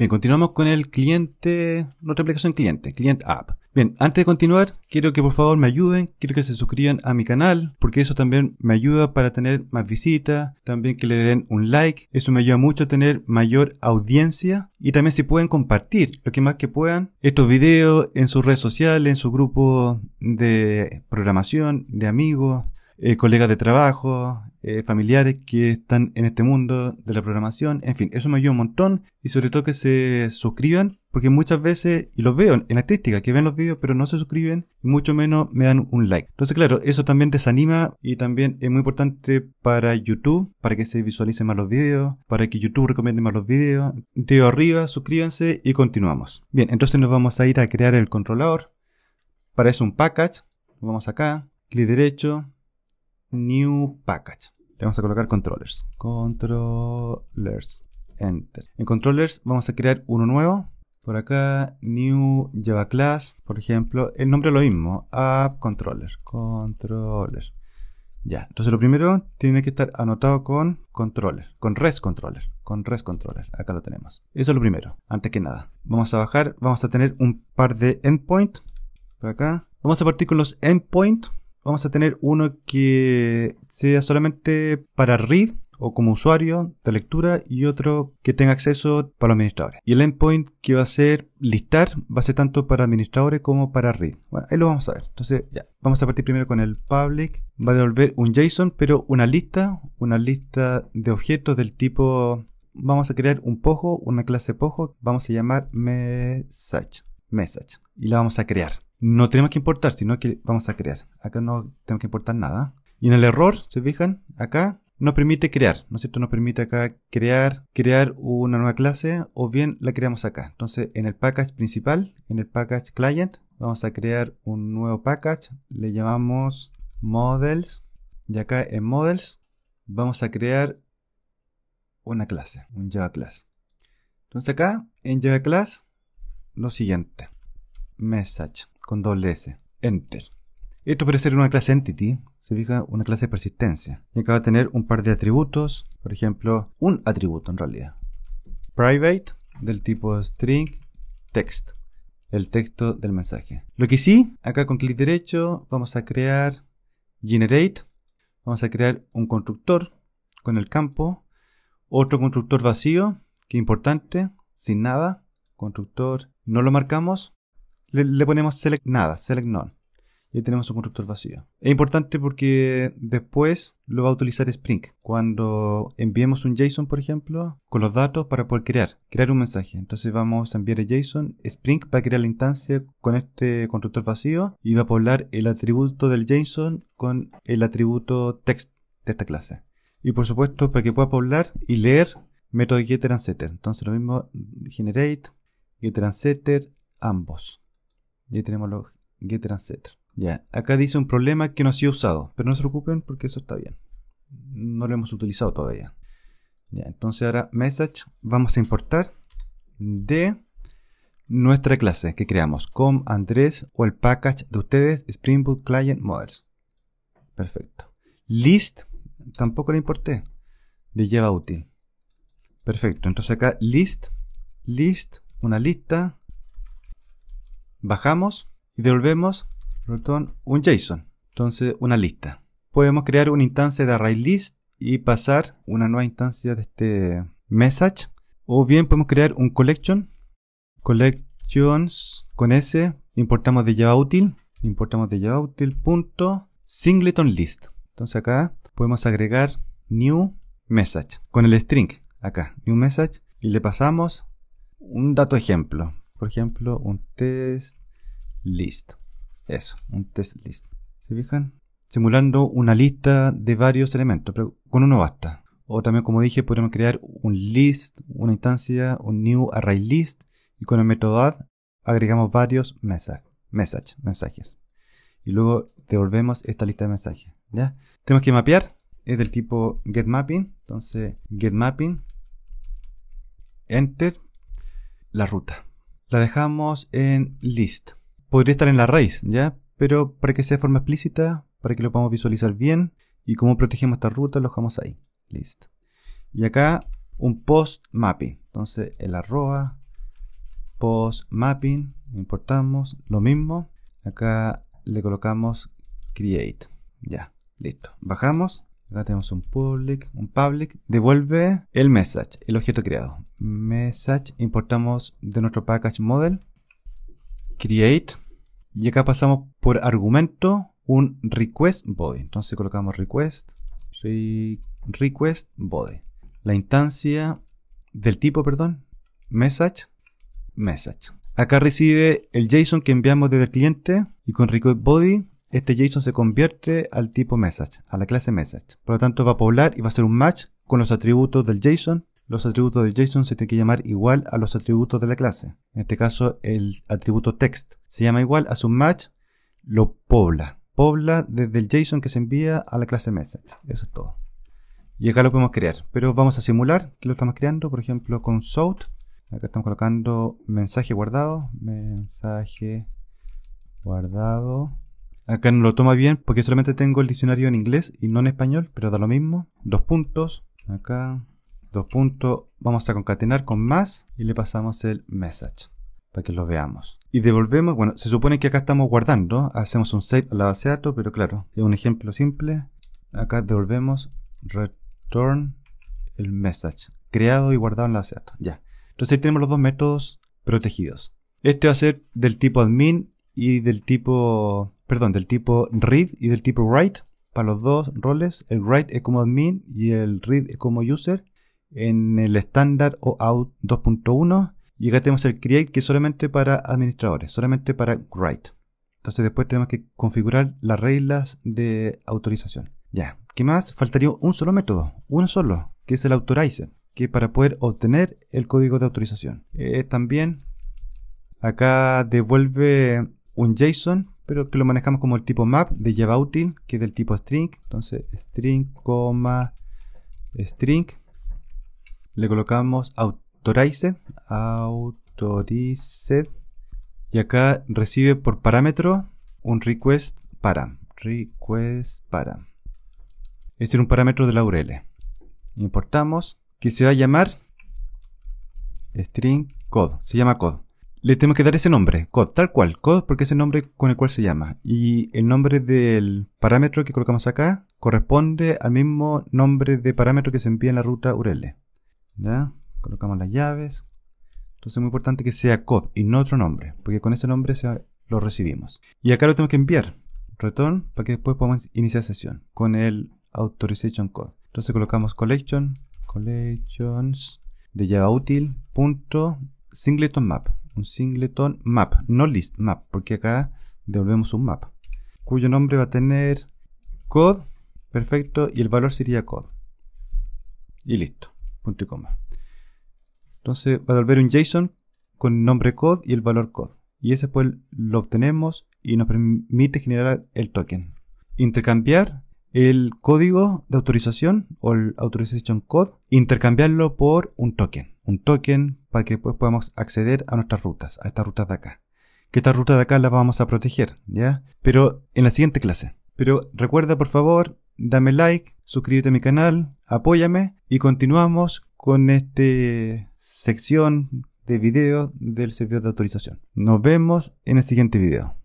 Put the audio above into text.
Bien, continuamos con el cliente, nuestra aplicación cliente, Client App. Bien, antes de continuar, quiero que por favor me ayuden, quiero que se suscriban a mi canal, porque eso también me ayuda para tener más visitas, también que le den un like, eso me ayuda mucho a tener mayor audiencia y también si pueden compartir lo que más que puedan estos videos en sus redes sociales, en su grupo de programación, de amigos, eh, colegas de trabajo, eh, familiares que están en este mundo de la programación. En fin, eso me ayuda un montón y sobre todo que se suscriban porque muchas veces, y los veo en la artística, que ven los vídeos pero no se suscriben y mucho menos me dan un like. Entonces, claro, eso también desanima y también es muy importante para YouTube, para que se visualicen más los vídeos, para que YouTube recomiende más los vídeos. De arriba, suscríbanse y continuamos. Bien, entonces nos vamos a ir a crear el controlador. Para eso un package, vamos acá, clic derecho, New Package. Le vamos a colocar controllers. Controllers. Enter. En controllers vamos a crear uno nuevo. Por acá, new Java class, por ejemplo. El nombre es lo mismo. App controller. Controller. Ya. Entonces lo primero tiene que estar anotado con controller. Con res controller. Con res controller. Acá lo tenemos. Eso es lo primero. Antes que nada. Vamos a bajar. Vamos a tener un par de endpoint. Por acá. Vamos a partir con los endpoint Vamos a tener uno que sea solamente para read o como usuario de lectura y otro que tenga acceso para los administradores. Y el endpoint que va a ser listar va a ser tanto para administradores como para read. Bueno, ahí lo vamos a ver. Entonces, ya, vamos a partir primero con el public. Va a devolver un JSON, pero una lista, una lista de objetos del tipo vamos a crear un pojo, una clase pojo, vamos a llamar message, message y la vamos a crear no tenemos que importar, sino que vamos a crear. Acá no tenemos que importar nada. Y en el error, se fijan, acá nos permite crear, ¿no Nos permite acá crear, crear una nueva clase o bien la creamos acá. Entonces, en el package principal, en el package client, vamos a crear un nuevo package. Le llamamos models. Y acá en models vamos a crear una clase, un Java class. Entonces acá en Java class, lo siguiente. Message con doble S. Enter. Esto puede ser una clase entity, se fija una clase de persistencia. Y acá va a tener un par de atributos, por ejemplo, un atributo en realidad. Private, del tipo string, text, el texto del mensaje. Lo que sí, acá con clic derecho vamos a crear generate, vamos a crear un constructor con el campo, otro constructor vacío, que importante, sin nada, constructor no lo marcamos, le, ponemos select nada, select none. Y tenemos un constructor vacío. Es importante porque después lo va a utilizar Spring. Cuando enviemos un JSON, por ejemplo, con los datos para poder crear, crear un mensaje. Entonces vamos a enviar el JSON. Spring va a crear la instancia con este constructor vacío y va a poblar el atributo del JSON con el atributo text de esta clase. Y por supuesto, para que pueda poblar y leer, método getter and setter. Entonces lo mismo generate, getter and setter, ambos. Ya tenemos los getter and Ya, acá dice un problema que no ha sido usado, pero no se preocupen porque eso está bien. No lo hemos utilizado todavía. Ya, entonces ahora message vamos a importar de nuestra clase que creamos com Andrés o el package de ustedes Spring Boot Client Models. Perfecto. List tampoco le importé le lleva útil. Perfecto. Entonces acá list list una lista bajamos y devolvemos un JSON, entonces una lista. Podemos crear una instancia de ArrayList y pasar una nueva instancia de este message o bien podemos crear un collection collections con s importamos de Java importamos de Java útil punto list entonces acá podemos agregar new message con el string acá new message y le pasamos un dato ejemplo por ejemplo un test list. Eso, un test list. ¿Se fijan? Simulando una lista de varios elementos, pero con uno basta. O también, como dije, podemos crear un list, una instancia, un new array list, y con el método add agregamos varios message, message, mensajes. Y luego devolvemos esta lista de mensajes. ¿ya? Tenemos que mapear, es del tipo getMapping. Entonces, get mapping enter, la ruta. La dejamos en list podría estar en la raíz, ¿ya? Pero para que sea de forma explícita, para que lo podamos visualizar bien y cómo protegemos esta ruta, lo dejamos ahí. Listo. Y acá un post mapping. Entonces el arroba post mapping, importamos lo mismo. Acá le colocamos create. Ya, listo. Bajamos. Acá tenemos un public, un public. Devuelve el message, el objeto creado. Message importamos de nuestro package model create y acá pasamos por argumento un request body. Entonces colocamos request, request body. La instancia del tipo, perdón, message, message. Acá recibe el JSON que enviamos desde el cliente y con request body este JSON se convierte al tipo message, a la clase message. Por lo tanto va a poblar y va a hacer un match con los atributos del JSON los atributos de JSON se tienen que llamar igual a los atributos de la clase. En este caso, el atributo text se llama igual a su match, lo pobla. Pobla desde el JSON que se envía a la clase message. Eso es todo. Y acá lo podemos crear, pero vamos a simular que lo estamos creando, por ejemplo, con Sout. Acá estamos colocando mensaje guardado, mensaje guardado. Acá no lo toma bien porque solamente tengo el diccionario en inglés y no en español, pero da lo mismo. Dos puntos. Acá dos puntos, vamos a concatenar con más y le pasamos el message para que lo veamos. Y devolvemos, bueno, se supone que acá estamos guardando, hacemos un save a la base de datos, pero claro, es un ejemplo simple. Acá devolvemos return el message, creado y guardado en la base de datos. Ya. Entonces ahí tenemos los dos métodos protegidos. Este va a ser del tipo admin y del tipo, perdón, del tipo read y del tipo write. Para los dos roles, el write es como admin y el read es como user. En el estándar o out 2.1 y acá tenemos el create que es solamente para administradores, solamente para write. Entonces después tenemos que configurar las reglas de autorización. Ya, ¿qué más? Faltaría un solo método, uno solo, que es el authorize, que para poder obtener el código de autorización. Eh, también acá devuelve un JSON, pero que lo manejamos como el tipo map de Javautil, que es del tipo string. Entonces, string, coma, string le colocamos autorize, Authorized, y acá recibe por parámetro un request para, request para. Es este un parámetro de la URL. Importamos, que se va a llamar string code, se llama code. Le tenemos que dar ese nombre, code, tal cual, code porque es el nombre con el cual se llama. Y el nombre del parámetro que colocamos acá corresponde al mismo nombre de parámetro que se envía en la ruta URL. ¿Ya? Colocamos las llaves. Entonces es muy importante que sea code y no otro nombre, porque con ese nombre lo recibimos. Y acá lo tengo que enviar, return, para que después podamos iniciar sesión con el authorization code. Entonces colocamos collection, collections de Java útil, punto, singleton map. Un singleton map, no list map, porque acá devolvemos un map, cuyo nombre va a tener code, perfecto, y el valor sería code. Y listo punto y coma. Entonces va a devolver un JSON con nombre code y el valor code. Y ese pues lo obtenemos y nos permite generar el token. Intercambiar el código de autorización o el authorization code, intercambiarlo por un token. Un token para que después podamos acceder a nuestras rutas, a estas rutas de acá. Que estas rutas de acá las vamos a proteger, ¿ya? Pero en la siguiente clase. Pero recuerda por favor dame like, suscríbete a mi canal, apóyame y continuamos con esta sección de videos del servidor de autorización. Nos vemos en el siguiente video.